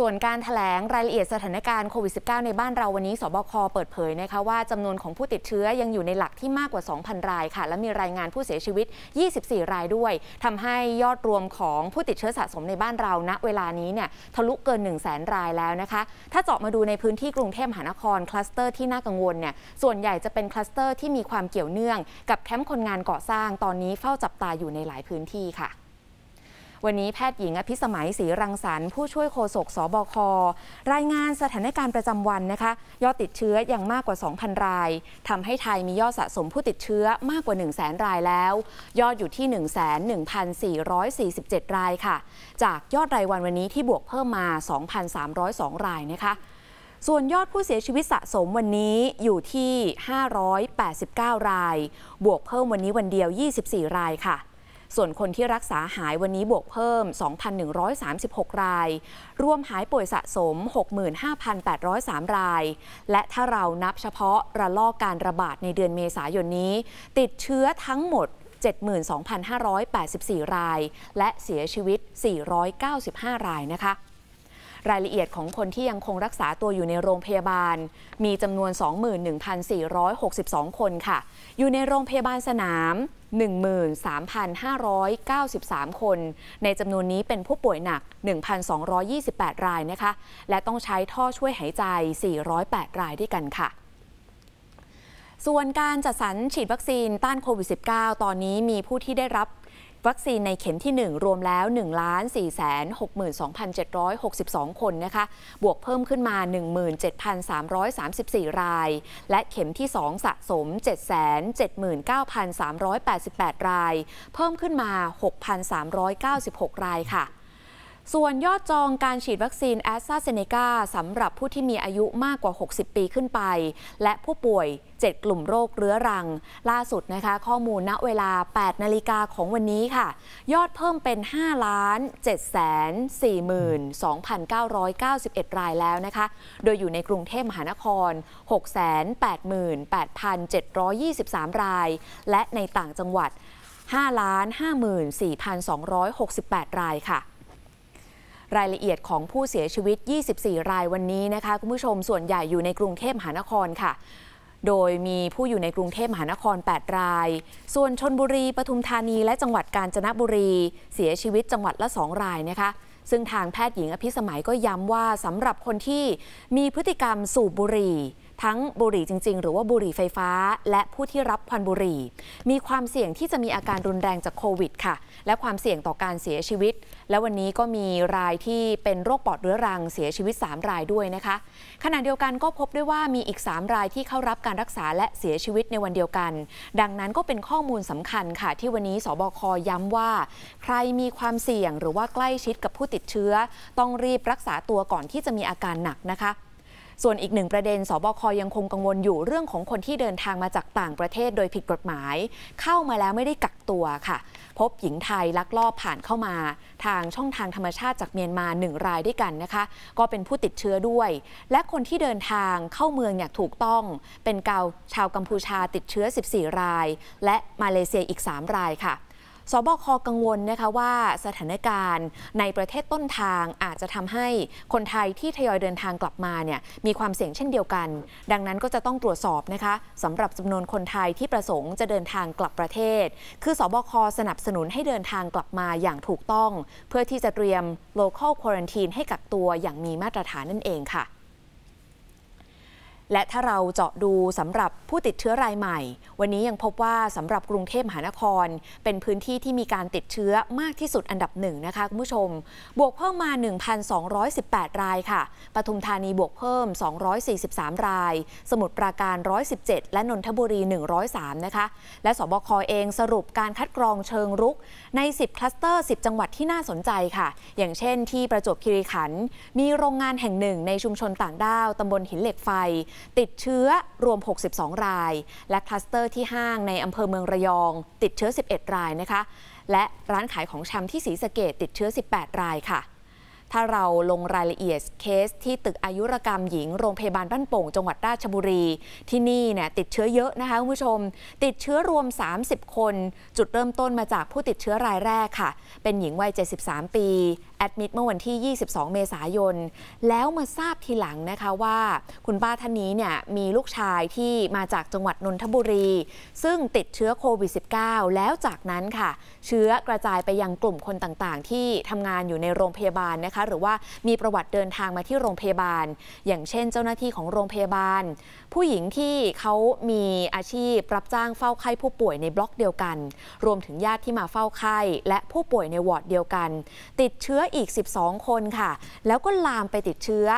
ส่วนการถแถลง รายละเอียดสถานการณ์โควิด -19 ในบ้านเราวันนี้ สบคเปิดเผยนะคะว่าจำนวนของผู้ติดเชื้อยังอยู่ในหลักที่มากกว่า 2,000 รายค่ะ และมีรายงานผู้เสียชีวิต 24 รายด้วย ทำให้ยอดรวมของผู้ติดเชื้อสะสมในบ้านเราณเวลานี้เนี่ยทะลุเกิน1 0 0 0 0แสนรายแล้วนะคะ ถ้าเจาะมาดูในพื้นที่กรุงเทพมหานคร คลัสเตอร์ที่น่ากังวลเนี่ยส่วนใหญ่จะเป็นคลัสเตอร์ที่มีความเกี่ยวเนื่องกับแคมป์คนงานก่อสร้างตอนนี้เฝ้าจับตาอยู่ในหลายพื้นที่ค่ะวันนี้แพทย์หญิงอภิสมัยศรีรังสรรค์ผู้ช่วยโฆษกสบครายงานสถานการณ์ประจำวันนะคะยอดติดเชื้ออย่างมากกว่า 2,000 ราย ทำให้ไทยมียอดสะสมผู้ติดเชื้อมากกว่า 1 0 0 0 0แรายแล้ว ยอดอยู่ที่ 1 1 4 4 7 รายค่ะ จากยอดรายวันวันนี้ที่บวกเพิ่มมา 2,302 รายนะคะ ส่วนยอดผู้เสียชีวิตสะสมวันนี้อยู่ที่ 589 ราย บวกเพิ่มวันนี้วันเดียว 24 รายค่ะส่วนคนที่รักษาหายวันนี้บวกเพิ่ม 2,136 ราย รวมหายป่วยสะสม 65,803 ราย และถ้าเรานับเฉพาะระลอกการระบาดในเดือนเมษายนนี้ ติดเชื้อทั้งหมด 72,584 ราย และเสียชีวิต 495 รายนะคะรายละเอียดของคนที่ยังคงรักษาตัวอยู่ในโรงพยาบาล มีจำนวน 21,462 คนค่ะ อยู่ในโรงพยาบาลสนาม 13,593 คน ในจำนวนนี้เป็นผู้ป่วยหนัก 1,228 รายนะคะ และต้องใช้ท่อช่วยหายใจ 408 รายด้วยกันค่ะส่วนการจัดสรรฉีดวัคซีนต้านโควิด -19 ตอนนี้มีผู้ที่ได้รับวัคซีนในเข็มที่ 1 รวมแล้ว 1 4 6 2 7 6 2 คนนะคะ บวกเพิ่มขึ้นมา 17,334 ราย และเข็มที่ 2 สะสม779,388 ราย เพิ่มขึ้นมา 6,396 รายค่ะส่วนยอดจองการฉีดวัคซีนแอสตราเซเนกาสำหรับผู้ที่มีอายุมากกว่า 60 ปีขึ้นไป และผู้ป่วย 7 กลุ่มโรคเรื้อรัง ล่าสุดนะคะข้อมูลณเวลา 8นาฬิกาของวันนี้ค่ะ ยอดเพิ่มเป็น5ล้าน7 4 2 991 รายแล้วนะคะ โดยอยู่ในกรุงเทพมหานคร 688,723 ราย และในต่างจังหวัด 5 5 4,268 รายค่ะรายละเอียดของผู้เสียชีวิต 24 รายวันนี้นะคะ คุณผู้ชม ส่วนใหญ่อยู่ในกรุงเทพมหานครค่ะ โดยมีผู้อยู่ในกรุงเทพมหานคร 8 ราย ส่วนชนบุรี ปทุมธานี และจังหวัดกาญจนบุรี เสียชีวิตจังหวัดละ 2 รายนะคะ ซึ่งทางแพทย์หญิงอภิสมัยก็ย้ำว่าสำหรับคนที่มีพฤติกรรมสูบบุหรี่ทั้งบุหรี่จริงๆ หรือว่าบุหรี่ไฟฟ้า และผู้ที่รับควันบุหรี่ มีความเสี่ยงที่จะมีอาการรุนแรงจากโควิดค่ะ และความเสี่ยงต่อการเสียชีวิต และวันนี้ก็มีรายที่เป็นโรคปอดเรื้อรังเสียชีวิต 3 รายด้วยนะคะขณะเดียวกันก็พบด้วยว่ามีอีก 3 รายที่เข้ารับการรักษาและเสียชีวิตในวันเดียวกัน ดังนั้นก็เป็นข้อมูลสำคัญค่ะ ที่วันนี้สบคย้ำว่า ใครมีความเสี่ยงหรือว่าใกล้ชิดกับผู้ติดเชื้อ ต้องรีบรักษาตัวก่อนที่จะมีอาการหนักนะคะส่วนอีกหนึ่งประเด็น สบค ยังคงกังวลอยู่เรื่องของคนที่เดินทางมาจากต่างประเทศโดยผิดกฎหมาย เข้ามาแล้วไม่ได้กักตัวค่ะ พบหญิงไทยลักลอบผ่านเข้ามาทางช่องทางธรรมชาติจากเมียนมาหนึ่งรายด้วยกันนะคะ ก็เป็นผู้ติดเชื้อด้วย และคนที่เดินทางเข้าเมืองอย่างถูกต้อง เป็นกาชาวกัมพูชาติดเชื้อ 14 ราย และมาเลเซียอีก 3 รายค่ะสบคกังวลนะคะว่าสถานการณ์ในประเทศต้นทางอาจจะทำให้คนไทยที่ทยอยเดินทางกลับมาเนี่ยมีความเสี่ยงเช่นเดียวกัน ดังนั้นก็จะต้องตรวจสอบนะคะสำหรับจำนวนคนไทยที่ประสงค์จะเดินทางกลับประเทศ คือสบคสนับสนุนให้เดินทางกลับมาอย่างถูกต้อง เพื่อที่จะเตรียม local quarantine ให้กักตัวอย่างมีมาตรฐานนั่นเองค่ะและถ้าเราเจาะดูสำหรับผู้ติดเชื้อรายใหม่ วันนี้ยังพบว่าสำหรับกรุงเทพมหานคร เป็นพื้นที่ที่มีการติดเชื้อมากที่สุดอันดับหนึ่งนะคะคุณผู้ชม บวกเพิ่มมา 1,218 รายค่ะปทุมธานีบวกเพิ่ม 243 ราย สมุทรปราการ 117 และนนทบุรี 103 นะคะ และสบคอเองสรุปการคัดกรองเชิงรุกใน 10 คลัสเตอร์ 10 จังหวัดที่น่าสนใจค่ะ อย่างเช่นที่ประจวบคีรีขันธ์ มีโรงงานแห่งหนึ่งในชุมชนต่างด้าวตำบลหินเหล็กไฟติดเชื้อรวม 62 ราย และคลัสเตอร์ที่ห้างในอำเภอเมืองระยอง ติดเชื้อ 11 รายนะคะ และร้านขายของชำที่ศรีสะเกดติดเชื้อ 18 รายค่ะ ถ้าเราลงรายละเอียดเคสที่ตึกอายุรกรรมหญิงโรงพยาบาลบ้านโป่งจังหวัดราชบุรี ที่นี่เนี่ยติดเชื้อเยอะนะคะคุณผู้ชม ติดเชื้อรวม 30 คน จุดเริ่มต้นมาจากผู้ติดเชื้อรายแรกค่ะ เป็นหญิงวัย73 ปีแอดมิดเมื่อวันที่ 22 เมษายน แล้วมาทราบทีหลังนะคะว่าคุณป้าท่านนี้เนี่ยมีลูกชายที่มาจากจังหวัดนนทบุรีซึ่งติดเชื้อโควิด -19 แล้วจากนั้นค่ะ เชื้อกระจายไปยังกลุ่มคนต่างๆ ที่ทำงานอยู่ในโรงพยาบาลนะคะหรือว่ามีประวัติเดินทางมาที่โรงพยาบาล อย่างเช่น เจ้าหน้าที่ของโรงพยาบาล ผู้หญิงที่เขามีอาชีพรับจ้างเฝ้าไข้ผู้ป่วยในบล็อกเดียวกัน รวมถึงญาติที่มาเฝ้าไข้ และผู้ป่วยในวอร์ดเดียวกัน ติดเชื้ออีก 12 คนค่ะ แล้วก็ลามไปติดเชื้อ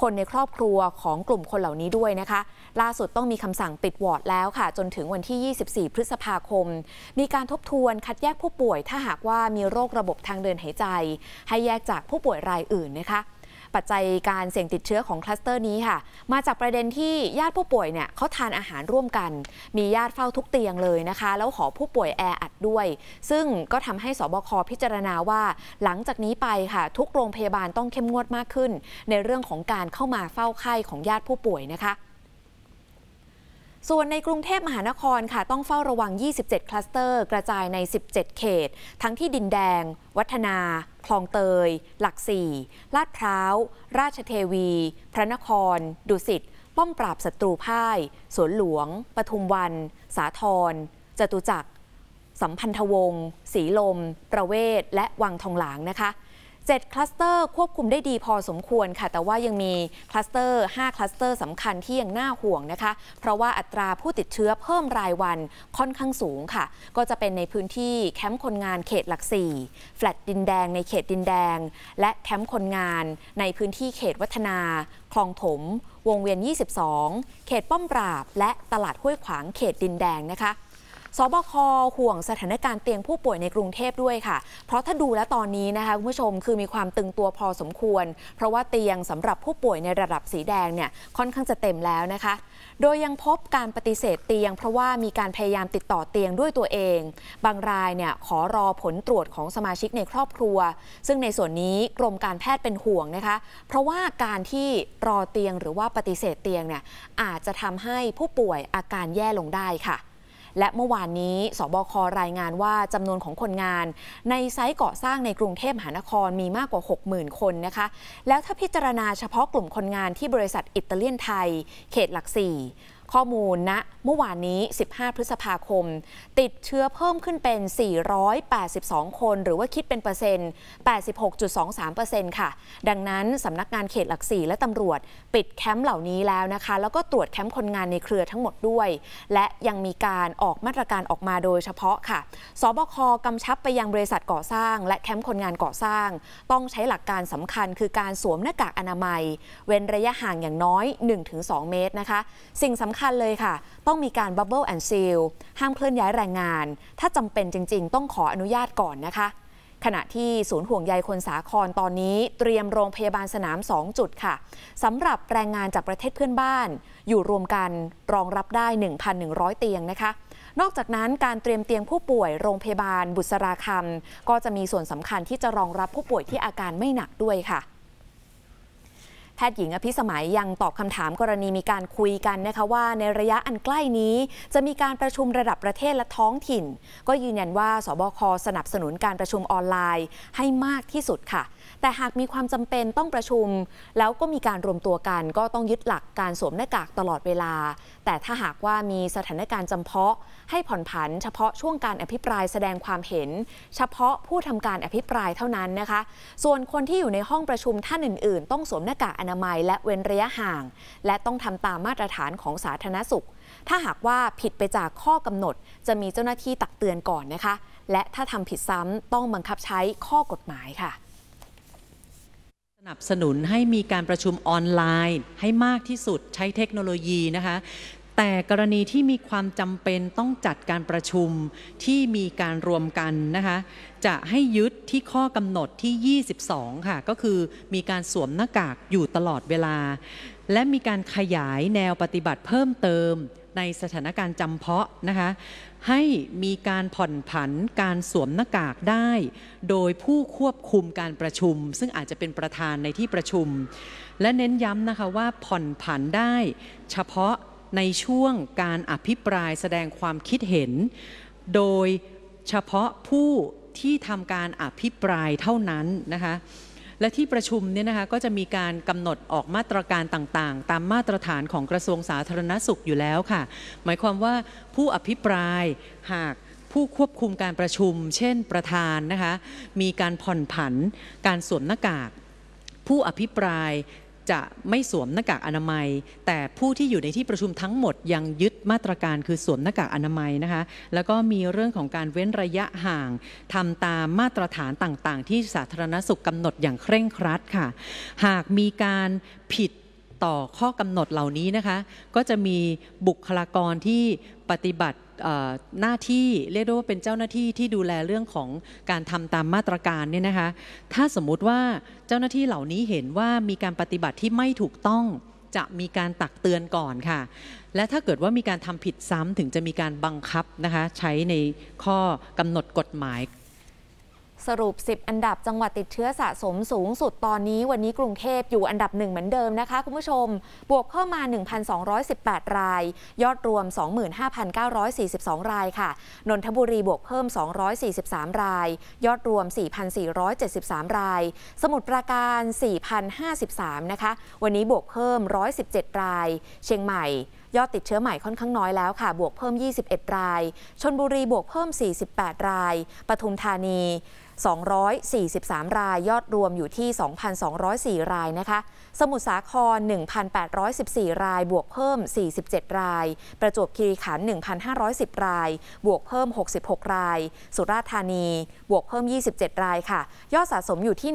คนในครอบครัวของกลุ่มคนเหล่านี้ด้วยนะคะ ล่าสุดต้องมีคำสั่งปิดวอร์ดแล้วค่ะ จนถึงวันที่ 24 พฤษภาคม มีการทบทวนคัดแยกผู้ป่วย ถ้าหากว่ามีโรคระบบทางเดินหายใจ ให้แยกจากผู้ป่วยรายอื่นนะคะปัจจัยการเสี่ยงติดเชื้อของคลัสเตอร์นี้ค่ะ มาจากประเด็นที่ญาติผู้ป่วยเนี่ยเขาทานอาหารร่วมกัน มีญาติเฝ้าทุกเตียงเลยนะคะ แล้วขอผู้ป่วยแออัดด้วย ซึ่งก็ทำให้สบคพิจารณาว่า หลังจากนี้ไปค่ะ ทุกโรงพยาบาลต้องเข้มงวดมากขึ้น ในเรื่องของการเข้ามาเฝ้าไข้ของญาติผู้ป่วยนะคะส่วนในกรุงเทพมหานครค่ะต้องเฝ้าระวัง 27 คลัสเตอร์ กระจายใน 17 เขต ทั้งที่ดินแดง วัฒนาคลองเตย หลักสี่ลาดพร้าว ราชเทวี พระนครดุสิตป้อมปราบศัตรูพ่าย สวนหลวงปทุมวัน สาทรจตุจักร สัมพันธวงศ์สีลม ประเวศ และวังทองหลางนะคะ7คลัสเตอร์ควบคุมได้ดีพอสมควรค่ะ แต่ว่ายังมีคลัสเตอร์ 5 คลัสเตอร์สำคัญที่ยังน่าห่วงนะคะ เพราะว่าอัตราผู้ติดเชื้อเพิ่มรายวันค่อนข้างสูงค่ะ ก็จะเป็นในพื้นที่แคมป์คนงานเขตหลักสี่แฟลตดินแดงในเขตดินแดง และแคมป์คนงานในพื้นที่เขตวัฒนา คลองถม วงเวียน 22 เขตป้อมปราบ และตลาดห้วยขวางเขตดินแดงนะคะสบคห่วงสถานการณ์เตียงผู้ป่วยในกรุงเทพด้วยค่ะ เพราะถ้าดูแลตอนนี้นะคะคุณผู้ชมคือมีความตึงตัวพอสมควร เพราะว่าเตียงสำหรับผู้ป่วยในระดับสีแดงเนี่ยค่อนข้างจะเต็มแล้วนะคะ โดยยังพบการปฏิเสธเตียง เพราะว่ามีการพยายามติดต่อเตียงด้วยตัวเอง บางรายเนี่ยขอรอผลตรวจของสมาชิกในครอบครัว ซึ่งในส่วนนี้กรมการแพทย์เป็นห่วงนะคะ เพราะว่าการที่รอเตียงหรือว่าปฏิเสธเตียงเนี่ยอาจจะทำให้ผู้ป่วยอาการแย่ลงได้ค่ะและเมื่อวานนี้ สบค รายงานว่าจำนวนของคนงานในไซต์ก่อสร้างในกรุงเทพมหานครมีมากกว่า 60,000 คนนะคะ แล้วถ้าพิจารณาเฉพาะกลุ่มคนงานที่บริษัทอิตาเลียนไทย เขตหลักสี่ข้อมูลณนะเมื่อวานนี้ 15 พฤษภาคม ติดเชื้อเพิ่มขึ้นเป็น 482 คนหรือว่าคิดเป็นเปอร์เซ็นต์ 86.23%ค่ะ ดังนั้นสำนักงานเขตหลักสี่และตำรวจปิดแคมป์เหล่านี้แล้วนะคะ แล้วก็ตรวจแคมป์คนงานในเครือทั้งหมดด้วย และยังมีการออกมาตรการออกมาโดยเฉพาะค่ะสบคกำชับไปยังบริษัทก่อสร้าง และแคมป์คนงานก่อสร้าง ต้องใช้หลักการสำคัญคือการสวมหน้ากากอนามัยเว้นระยะห่างอย่างน้อย 1-2 เมตรนะคะ สิ่งสำคัญคัญเลยค่ะต้องมีการบับเบิลแอนด์ซีลห้ามเคลื่อนย้ายแรงงาน ถ้าจำเป็นจริงๆ ต้องขออนุญาตก่อนนะคะ ขณะที่ศูนย์ห่วงใยคนสาครตอนนี้ เตรียมโรงพยาบาลสนาม 2 จุดค่ะสำหรับแรงงานจากประเทศเพื่อนบ้าน อยู่รวมกันรองรับได้ 1,100 เตียงนะคะ นอกจากนั้นการเตรียมเตียงผู้ป่วยโรงพยาบาลบุษราคำก็จะมีส่วนสำคัญที่จะรองรับผู้ป่วยที่อาการไม่หนักด้วยค่ะแพทย์หญิงอภิสมัยยังตอบคำถามกรณีมีการคุยกันนะคะว่า ในระยะอันใกล้นี้จะมีการประชุมระดับประเทศและท้องถิ่น ก็ยืนยันว่า สบคสนับสนุนการประชุมออนไลน์ให้มากที่สุดค่ะ แต่หากมีความจำเป็นต้องประชุม แล้วก็มีการรวมตัวกัน ก็ต้องยึดหลักการสวมหน้ากากตลอดเวลา แต่ถ้าหากว่ามีสถานการณ์จำเพาะ ให้ผ่อนผัน เฉพาะช่วงการอภิปรายแสดงความเห็น เฉพาะผู้ทำการอภิปรายเท่านั้นนะคะ ส่วนคนที่อยู่ในห้องประชุมท่านอื่นๆต้องสวมหน้ากากอนามัยและเว้นระยะห่าง และต้องทำตามมาตรฐานของสาธารณสุข ถ้าหากว่าผิดไปจากข้อกำหนด จะมีเจ้าหน้าที่ตักเตือนก่อนนะคะ และถ้าทำผิดซ้ำต้องบังคับใช้ข้อกฎหมายค่ะ สนับสนุนให้มีการประชุมออนไลน์ ให้มากที่สุดใช้เทคโนโลยีนะคะแต่กรณีที่มีความจำเป็นต้องจัดการประชุมที่มีการรวมกันนะคะจะให้ยึดที่ข้อกำหนดที่ 22 ค่ะก็คือมีการสวมหน้ากากอยู่ตลอดเวลา และมีการขยายแนวปฏิบัติเพิ่มเติมในสถานการณ์จำเพาะนะคะให้มีการผ่อนผัน การสวมหน้ากากได้ โดยผู้ควบคุมการประชุม ซึ่งอาจจะเป็นประธานในที่ประชุม และเน้นย้ำนะคะว่าผ่อนผันได้เฉพาะในช่วงการอภิปรายแสดงความคิดเห็น โดยเฉพาะผู้ที่ทำการอภิปรายเท่านั้นนะคะและที่ประชุมเนี่ยนะคะก็จะมีการกำหนดออกมาตรการต่างๆ ตามมาตรฐานของกระทรวงสาธารณสุขอยู่แล้วค่ะหมายความว่าผู้อภิปรายหากผู้ควบคุมการประชุม เช่นประธานนะคะมีการผ่อนผัน การสวมหน้ากาก ผู้อภิปรายจะไม่สวมหน้ากากอนามัย แต่ผู้ที่อยู่ในที่ประชุมทั้งหมด ยังยึดมาตรการคือสวมหน้ากากอนามัยนะคะ แล้วก็มีเรื่องของการเว้นระยะห่าง ทำตามมาตรฐานต่างๆ ที่สาธารณสุขกำหนดอย่างเคร่งครัดค่ะ หากมีการผิดต่อข้อกำหนดเหล่านี้นะคะ ก็จะมีบุคลากรที่ปฏิบัติหน้าที่ เรียกได้ว่าเป็นเจ้าหน้าที่ที่ดูแลเรื่องของการทำตามมาตรการเนี่ยนะคะ ถ้าสมมุติว่าเจ้าหน้าที่เหล่านี้เห็นว่ามีการปฏิบัติที่ไม่ถูกต้องจะมีการตักเตือนก่อนค่ะ และถ้าเกิดว่ามีการทำผิดซ้ำถึงจะมีการบังคับนะคะ ใช้ในข้อกำหนดกฎหมายสรุป 10 อันดับจังหวัดติดเชื้อสะสมสูงสุดตอนนี้ วันนี้กรุงเทพอยู่อันดับหนึ่งเหมือนเดิมนะคะคุณผู้ชม บวกเข้ามา 1,218 ราย ยอดรวม 25,942 รายค่ะ นนทบุรีบวกเพิ่ม 243 ราย ยอดรวม 4,473 ราย สมุทรปราการ 4,053 นะคะ วันนี้บวกเพิ่ม 117รายเชียงใหม่ยอดติดเชื้อใหม่ค่อนข้างน้อยแล้วค่ะ บวกเพิ่ม 21 ราย ชนบุรี บวกเพิ่ม 48 ราย ปทุมธานี 243 ราย ยอดรวมอยู่ที่ 2,204รายนะคะ สมุทรสาคร 1,814 ราย บวกเพิ่ม 47 ราย ประจวบคีรีขันธ์1,510 ราย บวกเพิ่ม 66 ราย สุราษฎร์ธานี บวกเพิ่ม 27 รายค่ะ ยอดสะสมอยู่ที่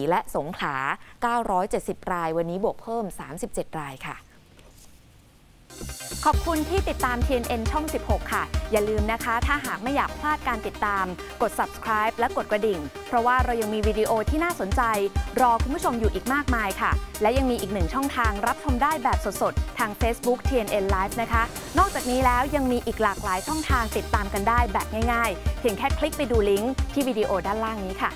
1,414 และสงขลา970ราย วันนี้บวกเพิ่ม 37 รายค่ะขอบคุณที่ติดตาม TNN ช่อง 16 ค่ะ อย่าลืมนะคะ ถ้าหากไม่อยากพลาดการติดตาม กด subscribe และกดกระดิ่ง เพราะว่าเรายังมีวิดีโอที่น่าสนใจ รอคุณผู้ชมอยู่อีกมากมายค่ะ และยังมีอีกหนึ่งช่องทางรับชมได้แบบสดๆ ทาง Facebook TNN Live นะคะ นอกจากนี้แล้วยังมีอีกหลากหลายช่องทาง ติดตามกันได้แบบง่ายๆ เพียงแค่คลิกไปดูลิงก์ที่วิดีโอด้านล่างนี้ค่ะ